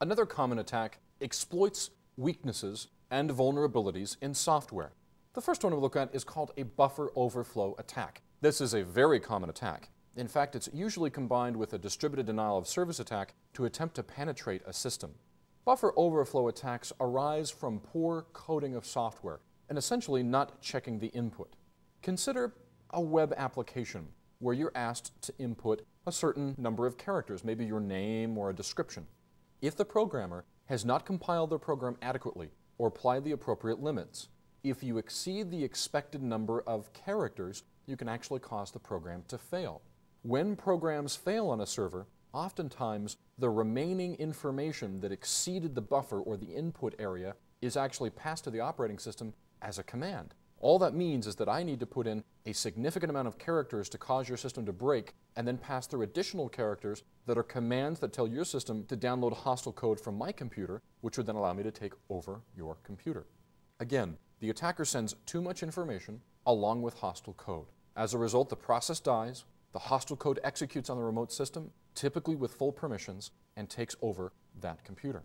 Another common attack exploits weaknesses and vulnerabilities in software. The first one we'll look at is called a buffer overflow attack. This is a very common attack. In fact, it's usually combined with a distributed denial of service attack to attempt to penetrate a system. Buffer overflow attacks arise from poor coding of software and essentially not checking the input. Consider a web application where you're asked to input a certain number of characters, maybe your name or a description if the programmer has not compiled their program adequately or applied the appropriate limits. If you exceed the expected number of characters, you can actually cause the program to fail. When programs fail on a server, oftentimes the remaining information that exceeded the buffer or the input area is actually passed to the operating system as a command. All that means is that I need to put in a significant amount of characters to cause your system to break and then pass through additional characters that are commands that tell your system to download hostile code from my computer, which would then allow me to take over your computer. Again, the attacker sends too much information along with hostile code. As a result, the process dies, the hostile code executes on the remote system, typically with full permissions, and takes over that computer.